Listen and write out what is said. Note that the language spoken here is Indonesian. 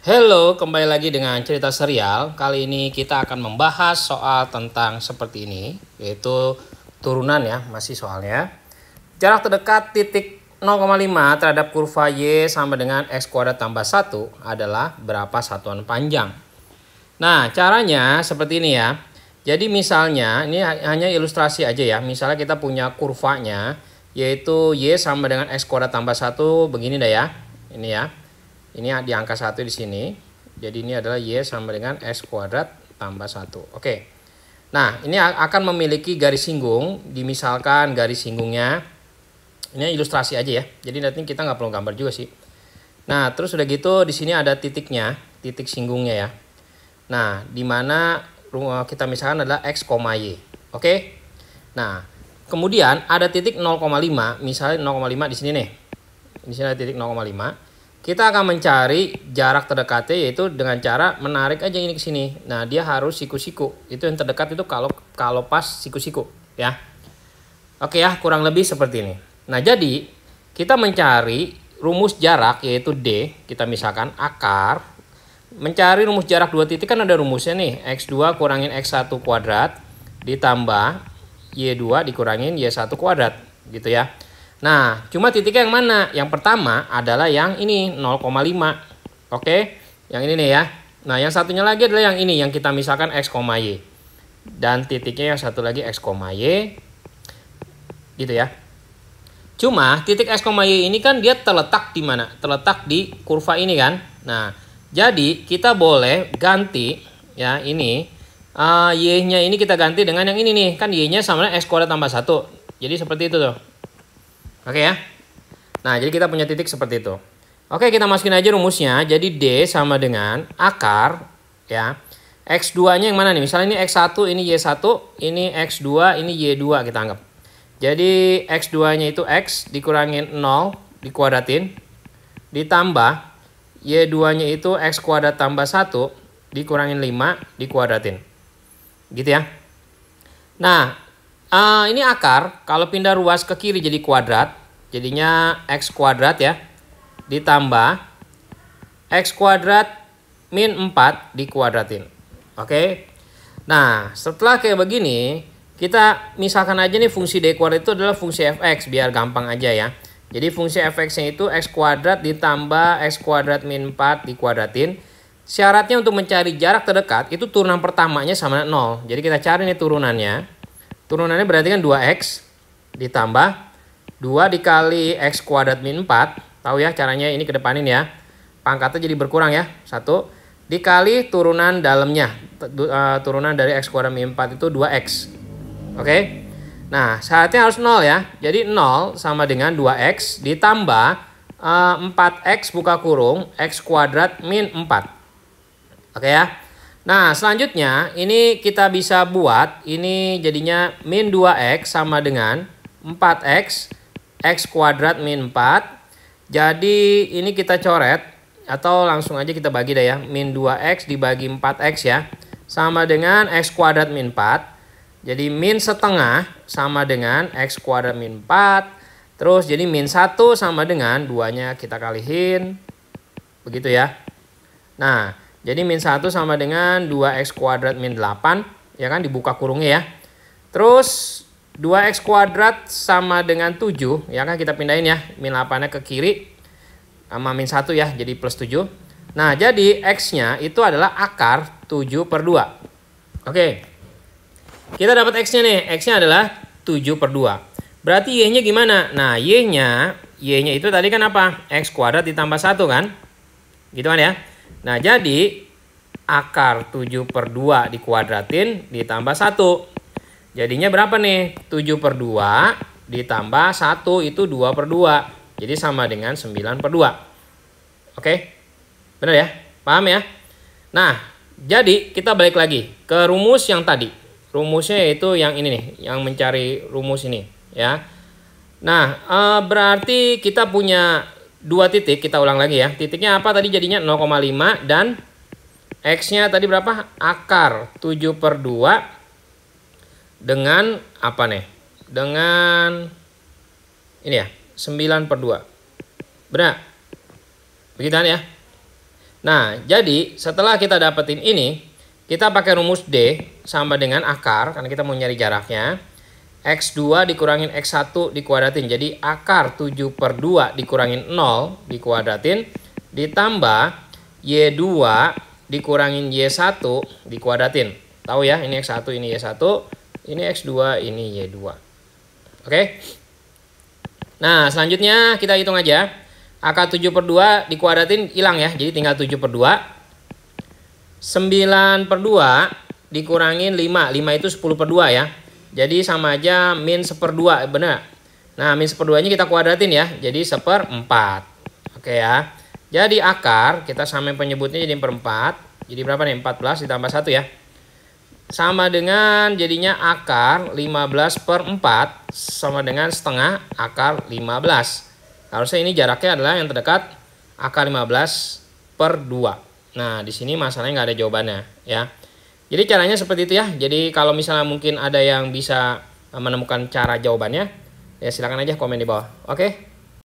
Halo, kembali lagi dengan cerita serial. Kali ini kita akan membahas soal tentang seperti ini, yaitu turunan ya, masih soalnya. Jarak terdekat titik 0,5 terhadap kurva Y sama dengan X kuadrat tambah 1 adalah berapa satuan panjang. Nah, caranya seperti ini ya. Jadi misalnya, ini hanya ilustrasi aja ya. Misalnya kita punya kurvanya, yaitu Y sama dengan X kuadrat tambah 1, begini dah ya. Ini ya ini di angka 1 di sini. Jadi ini adalah Y sama dengan S kuadrat tambah 1. Oke. Nah, ini akan memiliki garis singgung. Dimisalkan garis singgungnya. Ini ilustrasi aja ya. Jadi nanti kita nggak perlu gambar juga sih. Nah, terus udah gitu di sini ada titiknya, titik singgungnya ya. Nah, di mana eh, kita misalkan adalah X, Y. Oke? Nah, kemudian ada titik 0,5. Misalnya 0,5 di sini nih. Di sini ada titik 0,5 kita akan mencari jarak terdekatnya yaitu dengan cara menarik aja ini ke sini. Nah, dia harus siku-siku. Itu yang terdekat itu kalau kalau pas siku-siku, ya. Oke ya, kurang lebih seperti ini. Nah, jadi kita mencari rumus jarak yaitu D, kita misalkan akar mencari rumus jarak dua titik kan ada rumusnya nih, x2 kurangin x1 kuadrat ditambah y2 dikurangin y1 kuadrat, gitu ya. Nah, cuma titiknya yang mana? Yang pertama adalah yang ini 0,5. Oke, yang ini nih ya. Nah, yang satunya lagi adalah yang ini yang kita misalkan x, y. Dan titiknya yang satu lagi x, y. Gitu ya. Cuma titik x, y ini kan dia terletak di mana? Terletak di kurva ini kan. Nah, jadi kita boleh ganti ya ini uh, y-nya ini kita ganti dengan yang ini nih. Kan y-nya sama dengan x kuadrat tambah 1. Jadi seperti itu tuh. Oke ya. Nah, jadi kita punya titik seperti itu. Oke, kita masukin aja rumusnya. Jadi D sama dengan akar ya. X2-nya yang mana nih? Misalnya ini X1, ini Y1, ini X2, ini Y2 kita anggap. Jadi X2-nya itu X dikurangin 0 dikuadratin ditambah Y2-nya itu X kuadrat tambah 1 dikurangin 5 dikuadratin. Gitu ya. Nah, Uh, ini akar, kalau pindah ruas ke kiri jadi kuadrat, jadinya x kuadrat ya, ditambah x kuadrat min 4 dikuadratin. Oke, nah setelah kayak begini, kita misalkan aja nih fungsi d kuadrat itu adalah fungsi fx, biar gampang aja ya. Jadi fungsi fx-nya itu x kuadrat ditambah x kuadrat min 4 dikuadratin. Syaratnya untuk mencari jarak terdekat itu turunan pertamanya sama 0. Jadi kita cari nih turunannya. Turunannya berarti kan 2x ditambah 2 dikali x kuadrat min 4. Tahu ya caranya ini kedepanin ya. Pangkatnya jadi berkurang ya. 1 dikali turunan dalamnya. E, turunan dari x kuadrat min 4 itu 2x. Oke. Okay? Nah, saatnya harus 0 ya. Jadi 0 sama dengan 2x ditambah 4x e, buka kurung x kuadrat min 4. Oke okay ya. Nah, selanjutnya ini kita bisa buat ini jadinya min 2x sama dengan 4x x kuadrat min 4. Jadi ini kita coret atau langsung aja kita bagi deh ya. Min 2x dibagi 4x ya. Sama dengan x kuadrat min 4. Jadi min setengah sama dengan x kuadrat min 4. Terus jadi min 1 sama dengan 2-nya kita kalihin. Begitu ya. Nah, jadi min 1 sama dengan 2x kuadrat min 8, ya kan dibuka kurungnya ya. Terus 2x kuadrat sama dengan 7, ya kan kita pindahin ya, min 8-nya ke kiri, sama min 1 ya, jadi plus 7. Nah, jadi x-nya itu adalah akar 7 per 2. Oke, kita dapat x-nya nih, x-nya adalah 7 per 2. Berarti y-nya gimana? Nah, y-nya, y-nya itu tadi kan apa? x kuadrat ditambah 1 kan? Gitu kan ya? Nah, jadi akar 7 per 2 dikuadratin ditambah 1. Jadinya berapa nih? 7 per 2 ditambah 1 itu 2 per 2. Jadi sama dengan 9 per 2. Oke? Benar ya? Paham ya? Nah, jadi kita balik lagi ke rumus yang tadi. Rumusnya yaitu yang ini nih, yang mencari rumus ini. ya. Nah, eh, berarti kita punya dua titik kita ulang lagi ya titiknya apa tadi jadinya 0,5 dan X nya tadi berapa akar 7 per 2 dengan apa nih dengan ini ya 9 per 2 benar begitu kan ya nah jadi setelah kita dapetin ini kita pakai rumus D sama dengan akar karena kita mau nyari jaraknya X2 dikurangin X1 dikuadratin. Jadi akar 7 per 2 dikurangin 0 dikuadratin. Ditambah Y2 dikurangin Y1 dikuadratin. Tahu ya ini X1, ini Y1, ini X2, ini Y2. Oke. Nah selanjutnya kita hitung aja. Akar 7 per 2 dikuadratin hilang ya. Jadi tinggal 7 per 2. 9 per 2 dikurangin 5. 5 itu 10 per 2 ya. Jadi sama aja min seperdua, eh, benar? Nah, min seperduanya kita kuadratin ya, jadi seperempat. Oke ya. Jadi akar, kita samain penyebutnya jadi empat. Jadi berapa nih? Empat belas ditambah satu ya. Sama dengan jadinya akar 15 per 4 sama dengan setengah akar 15. Harusnya ini jaraknya adalah yang terdekat akar 15 per 2. Nah, di sini masalahnya nggak ada jawabannya ya. Jadi caranya seperti itu ya. Jadi kalau misalnya mungkin ada yang bisa menemukan cara jawabannya, ya silakan aja komen di bawah. Oke. Okay?